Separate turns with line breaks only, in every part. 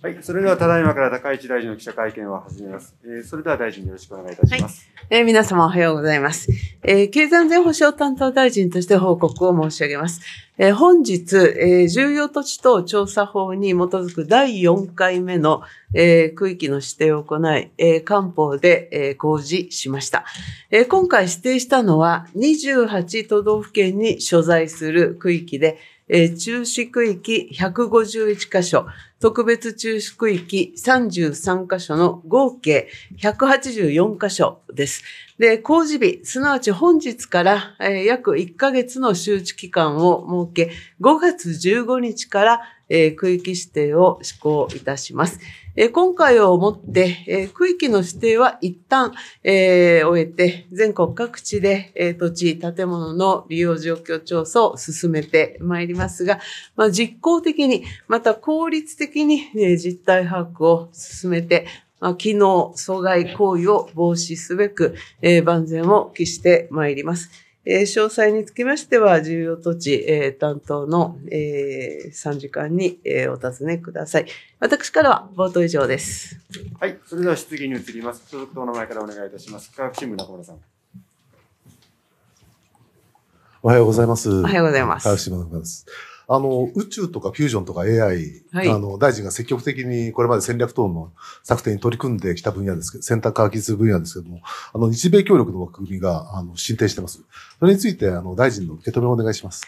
はい、それではただいまから高市大臣の記者会見を始めます。えー、それでは大臣よろしくお願いいたします。はい、えー、皆様おはようございます。えー、経済安全保障担当大臣として報告を申し上げます。えー、本日、えー、重要土地等調査法に基づく第4回目の、えー、区域の指定を行い、えー、官報で、えー、公示しました、えー。今回指定したのは28都道府県に所在する区域で、えー、中止区域151カ所、特別中止区域33カ所の合計184カ所です。で、工事日、すなわち本日から、えー、約1ヶ月の周知期間を設け、5月15日から、えー、区域指定を施行いたします。え今回をもって、え区域の指定は一旦、えー、終えて、全国各地で、え土地、建物の利用状況調査を進めてまいりますが、まあ、実効的に、また効率的に、え実態把握を進めて機能阻害行為を防止すべく、えー、万全を期してまいります。えー、詳細につきましては、重要土地、えー、担当の、えー、参時間に、えー、お尋ねください。私からは冒頭以上です。はい、それでは質疑に移ります。所属党の前からお願いいたします。科学新聞中村さん。おはようございます。おはようございます。科学新聞中村です。あの、宇宙とかフュージョンとか AI、はい、あの、大臣が積極的にこれまで戦略等の策定に取り組んできた分野ですけど、選択科技術分野ですけども、あの、日米協力の枠組みが、あの、進展してます。それについて、あの、大臣の受け止めをお願いします。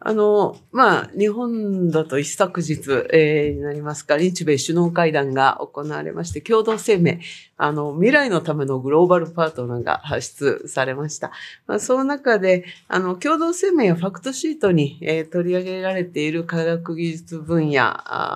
あの、まあ、日本だと一昨日、えー、になりますか、日米首脳会談が行われまして、共同声明、あの、未来のためのグローバルパートナーが発出されました。まあ、その中で、あの、共同声明やファクトシートに、えー、取り上げられている科学技術分野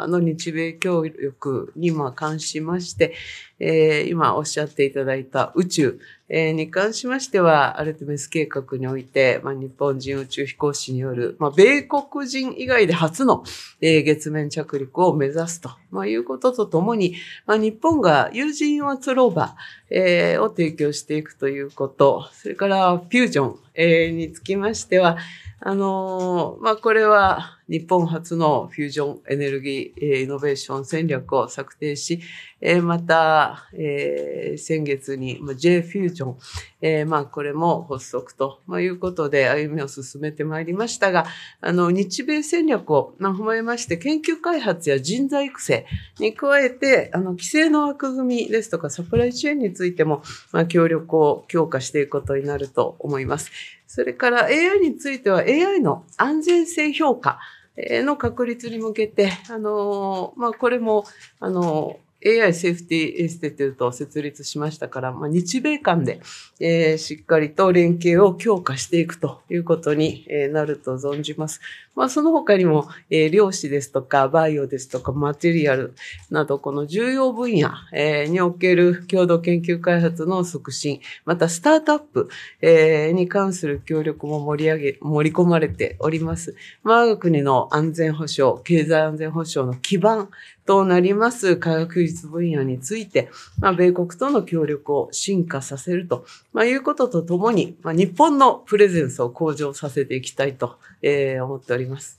の日米協力に、まあ、関しまして、えー、今おっしゃっていただいた宇宙、えー、に関しましては、アルテミス計画において、まあ、日本人宇宙飛行士による、まあ、米国人以外で初の、えー、月面着陸を目指すと、まあ、いうこととともに、まあ、日本が友人用ローバー、えー、を提供していくということ、それからフュージョン、えー、につきましては、あのー、まあ、これは日本初のフュージョンエネルギーイノベーション戦略を策定し、えー、また、えー、先月に J フュージョン、えー、まあ、これも発足ということで歩みを進めてまいりましたが、あの、日米戦略を踏まえまして、研究開発や人材育成に加えて、あの、規制の枠組みですとかサプライチェーンについても、まあ、協力を強化していくことになると思います。それから AI については AI の安全性評価の確立に向けて、あの、まあ、これも、あの、AI セーフティーインスティテュートを設立しましたから、まあ、日米間で、えー、しっかりと連携を強化していくということに、えなると存じます。まあ、その他にも、えー、量子ですとか、バイオですとか、マテリアルなど、この重要分野、えー、における共同研究開発の促進、またスタートアップ、えー、に関する協力も盛り上げ、盛り込まれております。まあ、我が国の安全保障、経済安全保障の基盤、となります科学技術分野について、まあ、米国との協力を進化させると、まあ、いうこととともに、まあ、日本のプレゼンスを向上させていきたいと、えー、思っております。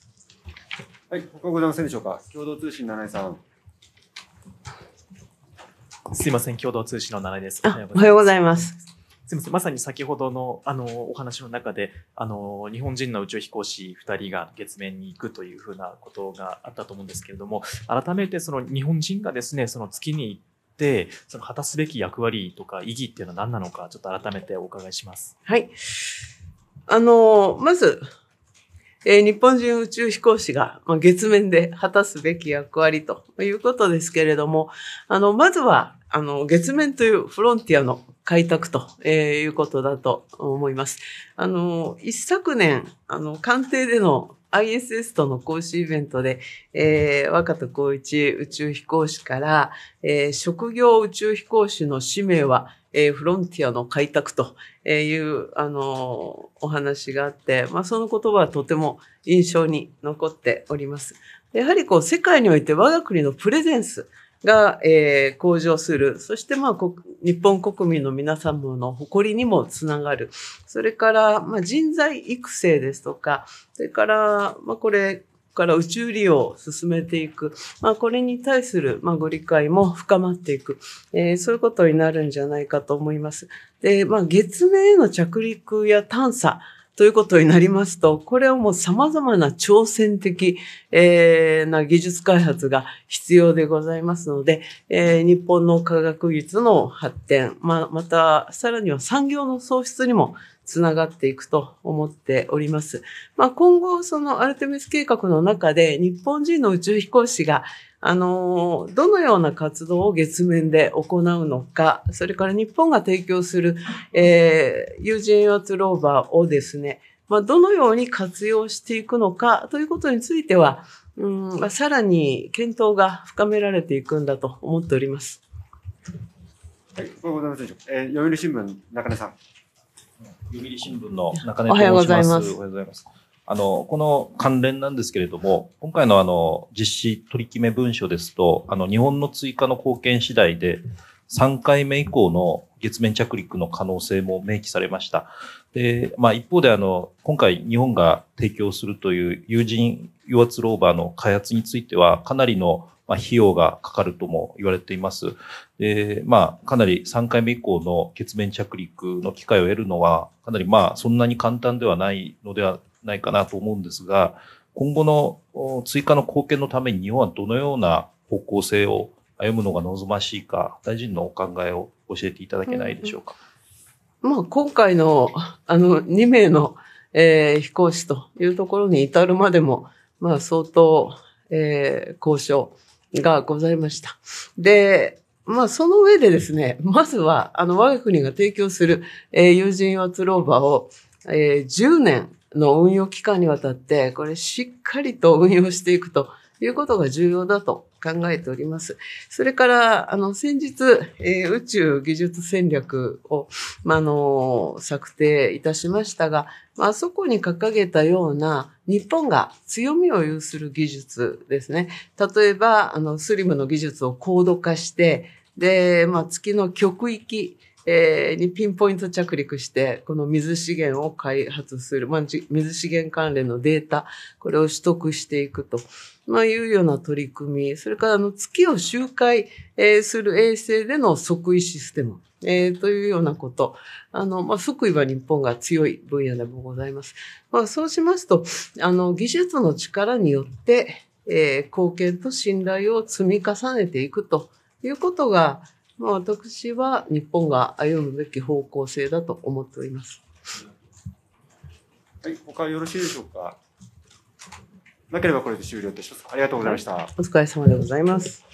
はい、他ございませんでしょうか。共同通信七井さん。すいません、共同通信の七井です。おはようございます。すみません、まさに先ほどのあのお話の中で、あの日本人の宇宙飛行士2人が月面に行くというふうなことがあったと思うんですけれども、改めてその日本人がですね、その月に行って、その果たすべき役割とか意義っていうのは何なのか、ちょっと改めてお伺いします。はい。あの、まず、えー、日本人宇宙飛行士が、まあ、月面で果たすべき役割ということですけれども、あの、まずは、あの、月面というフロンティアの開拓と、えいうことだと思います。あの、一昨年、あの、官邸での ISS との講師イベントで、えー、若田光一宇宙飛行士から、えー、職業宇宙飛行士の使命は、えー、フロンティアの開拓という、あのお話があって、まあ、その言葉はとても印象に残っております。やはりこう、世界において我が国のプレゼンス、が、えー、向上する。そしてまあ、日本国民の皆様の誇りにもつながる。それから、まあ、人材育成ですとか、それから、まあ、これ、から宇宙利用を進めていく、まあ、これに対する、まあ、ご理解も深まっていく、えー、そういうことになるんじゃないかと思います。で、まあ、月面への着陸や探査、ということになりますと、これはもう様々な挑戦的、えー、な技術開発が必要でございますので、えー、日本の科学技術の発展、ままた、さらには産業の創出にもつながっていくと思っております。まあ、今後、そのアルテミス計画の中で日本人の宇宙飛行士が、あの、どのような活動を月面で行うのか、それから日本が提供する、えー、有人圧ローバーをですね、まあ、どのように活用していくのかということについては、うん、さらに検討が深められていくんだと思っております。はい、おはようございます。えー、読売新聞中根さん。読売新聞の中根と申します。おはようございます。あの、この関連なんですけれども、今回のあの、実施取り決め文書ですと、あの、日本の追加の貢献次第で、3回目以降の月面着陸の可能性も明記されました。で、まあ一方であの、今回日本が提供するという有人油圧ローバーの開発については、かなりの費用がかかるとも言われています。で、まあ、かなり3回目以降の月面着陸の機会を得るのは、かなりまあ、そんなに簡単ではないのではないかなと思うんですが、今後の追加の貢献のために日本はどのような方向性を歩むのが望ましいか、大臣のお考えを教えていただけないでしょうか。うんまあ、今回のあの2名の、えー、飛行士というところに至るまでも、まあ、相当、えー、交渉がございました。で、まあ、その上でですね、まずは、あの、我が国が提供する、えー、有人圧ローバーを、えー、10年の運用期間にわたって、これしっかりと運用していくということが重要だと考えております。それから、あの、先日、えー、宇宙技術戦略を、まあの、策定いたしましたが、まあ、そこに掲げたような日本が強みを有する技術ですね。例えば、あの、スリムの技術を高度化して、で、まあ、月の極域、えー、にピンポイント着陸して、この水資源を開発する、まあ、水資源関連のデータ、これを取得していくと、まあ、いうような取り組み、それからあの月を周回、えー、する衛星での即位システム、えー、というようなこと。あの、まあ、即位は日本が強い分野でもございます。まあ、そうしますと、あの、技術の力によって、えー、貢献と信頼を積み重ねていくということが、まあ、私は日本が歩むべき方向性だと思っております。はい、他よろしいでしょうか。なければこれで終了とします。ありがとうございました。お疲れ様でございます。